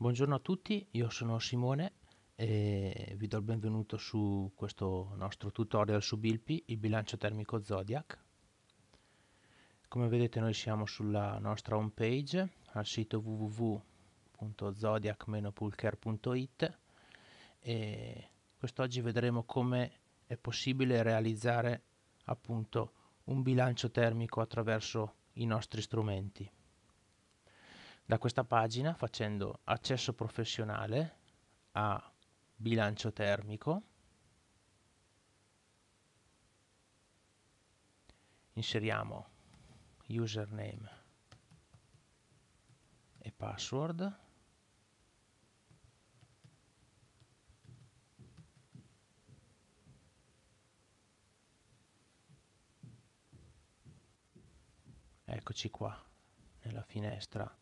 Buongiorno a tutti, io sono Simone e vi do il benvenuto su questo nostro tutorial su Bilpi, il bilancio termico Zodiac. Come vedete noi siamo sulla nostra home page al sito www.zodiac-pulcare.it e quest'oggi vedremo come è possibile realizzare appunto un bilancio termico attraverso i nostri strumenti da questa pagina facendo accesso professionale a bilancio termico, inseriamo username e password, eccoci qua nella finestra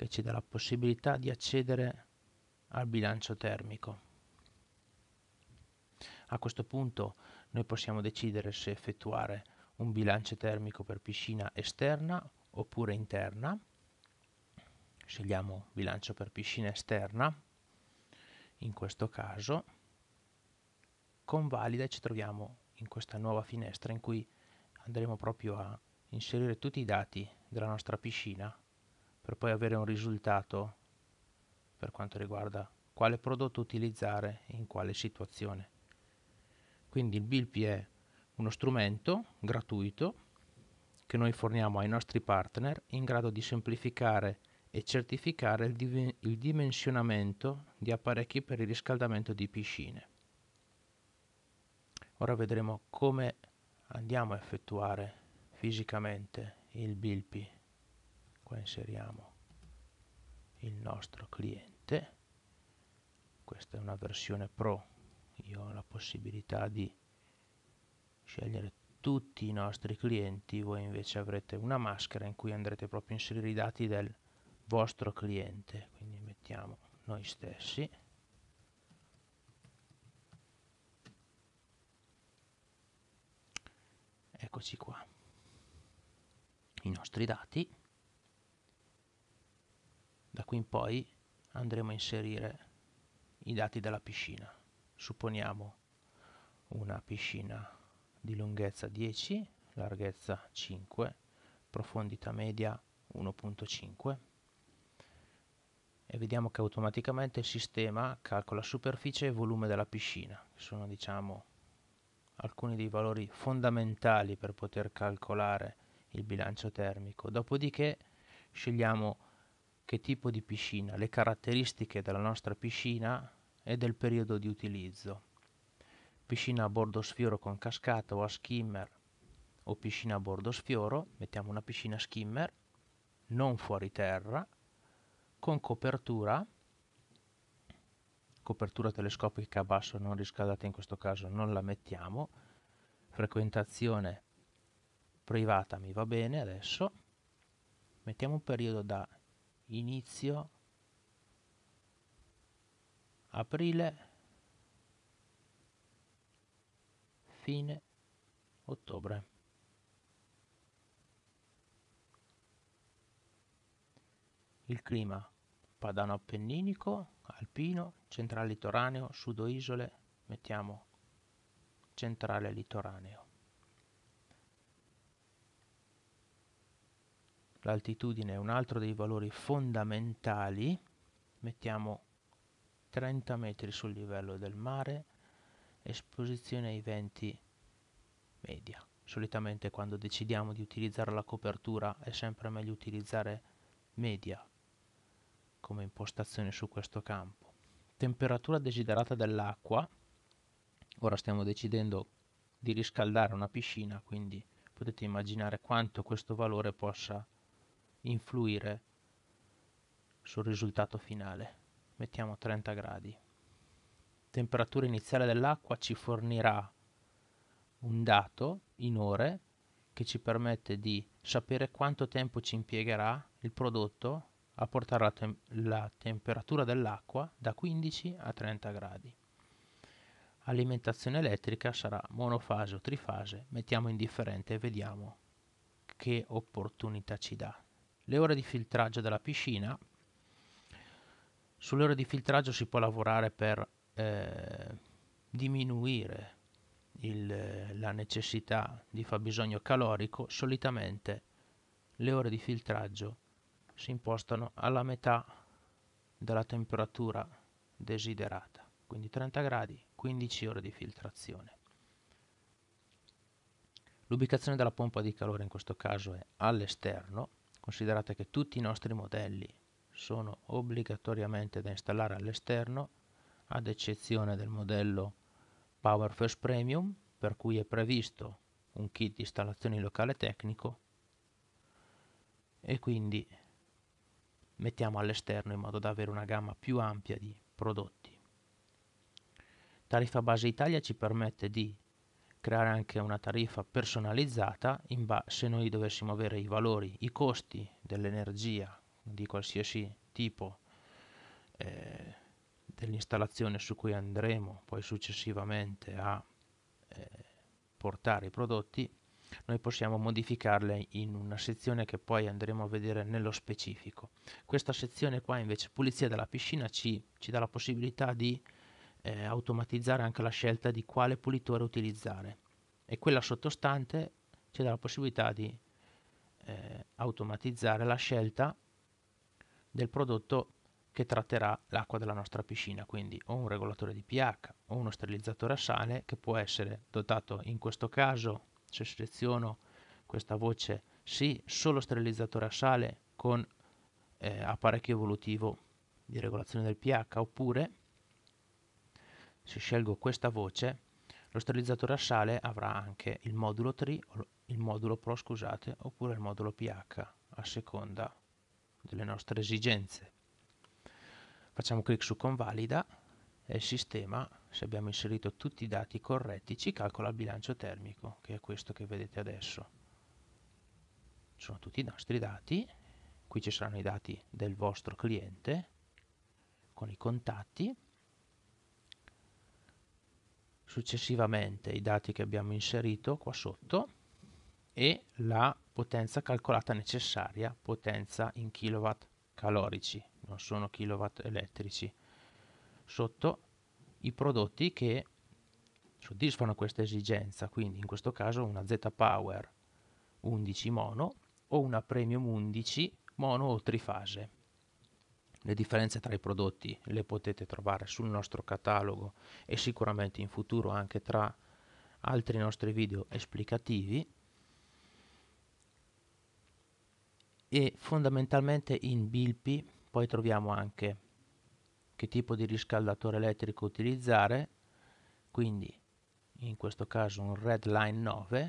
che ci dà la possibilità di accedere al bilancio termico. A questo punto noi possiamo decidere se effettuare un bilancio termico per piscina esterna oppure interna. Scegliamo bilancio per piscina esterna, in questo caso convalida e ci troviamo in questa nuova finestra in cui andremo proprio a inserire tutti i dati della nostra piscina per poi avere un risultato per quanto riguarda quale prodotto utilizzare in quale situazione. Quindi il BILP è uno strumento gratuito che noi forniamo ai nostri partner in grado di semplificare e certificare il, div- il dimensionamento di apparecchi per il riscaldamento di piscine. Ora vedremo come andiamo a effettuare fisicamente il BILP qua inseriamo il nostro cliente questa è una versione pro io ho la possibilità di scegliere tutti i nostri clienti voi invece avrete una maschera in cui andrete proprio a inserire i dati del vostro cliente quindi mettiamo noi stessi eccoci qua i nostri dati da qui in poi andremo a inserire i dati della piscina. Supponiamo una piscina di lunghezza 10, larghezza 5, profondità media 1.5 e vediamo che automaticamente il sistema calcola superficie e volume della piscina, che sono diciamo alcuni dei valori fondamentali per poter calcolare il bilancio termico. Dopodiché scegliamo che tipo di piscina, le caratteristiche della nostra piscina e del periodo di utilizzo. Piscina a bordo sfioro con cascata o a skimmer o piscina a bordo sfioro, mettiamo una piscina skimmer, non fuori terra, con copertura, copertura telescopica a basso non riscaldata in questo caso non la mettiamo, frequentazione privata mi va bene adesso, mettiamo un periodo da inizio aprile fine ottobre il clima padano appenninico alpino centrale litoraneo sudo isole mettiamo centrale litoraneo l'altitudine è un altro dei valori fondamentali, mettiamo 30 metri sul livello del mare, esposizione ai venti media. Solitamente quando decidiamo di utilizzare la copertura è sempre meglio utilizzare media come impostazione su questo campo. Temperatura desiderata dell'acqua, ora stiamo decidendo di riscaldare una piscina, quindi potete immaginare quanto questo valore possa influire sul risultato finale. Mettiamo 30 gradi. Temperatura iniziale dell'acqua ci fornirà un dato in ore che ci permette di sapere quanto tempo ci impiegherà il prodotto a portare la, tem- la temperatura dell'acqua da 15 a 30 gradi. Alimentazione elettrica sarà monofase o trifase, mettiamo indifferente e vediamo che opportunità ci dà le ore di filtraggio della piscina. Sulle ore di filtraggio si può lavorare per eh, diminuire il, la necessità di fabbisogno calorico. Solitamente le ore di filtraggio si impostano alla metà della temperatura desiderata, quindi 30 gradi, 15 ore di filtrazione. L'ubicazione della pompa di calore in questo caso è all'esterno Considerate che tutti i nostri modelli sono obbligatoriamente da installare all'esterno, ad eccezione del modello Power First Premium, per cui è previsto un kit di installazioni locale tecnico e quindi mettiamo all'esterno in modo da avere una gamma più ampia di prodotti. Tariffa base Italia ci permette di creare anche una tariffa personalizzata in ba- se noi dovessimo avere i valori, i costi dell'energia di qualsiasi tipo eh, dell'installazione su cui andremo poi successivamente a eh, portare i prodotti, noi possiamo modificarle in una sezione che poi andremo a vedere nello specifico. Questa sezione qua invece pulizia della piscina ci, ci dà la possibilità di eh, automatizzare anche la scelta di quale pulitore utilizzare e quella sottostante ci dà la possibilità di eh, automatizzare la scelta del prodotto che tratterà l'acqua della nostra piscina, quindi o un regolatore di pH o uno sterilizzatore a sale che può essere dotato in questo caso, se seleziono questa voce sì, solo sterilizzatore a sale con eh, apparecchio evolutivo di regolazione del pH oppure se scelgo questa voce, lo sterilizzatore assale avrà anche il modulo TRI, il modulo PRO scusate, oppure il modulo PH, a seconda delle nostre esigenze. Facciamo clic su convalida e il sistema, se abbiamo inserito tutti i dati corretti, ci calcola il bilancio termico, che è questo che vedete adesso. Sono tutti i nostri dati, qui ci saranno i dati del vostro cliente, con i contatti, successivamente i dati che abbiamo inserito qua sotto e la potenza calcolata necessaria, potenza in kilowatt calorici, non sono kilowatt elettrici. Sotto i prodotti che soddisfano questa esigenza, quindi in questo caso una Z Power 11 mono o una Premium 11 mono o trifase. Le differenze tra i prodotti le potete trovare sul nostro catalogo e sicuramente in futuro anche tra altri nostri video esplicativi e fondamentalmente in Bilpi poi troviamo anche che tipo di riscaldatore elettrico utilizzare quindi in questo caso un Redline 9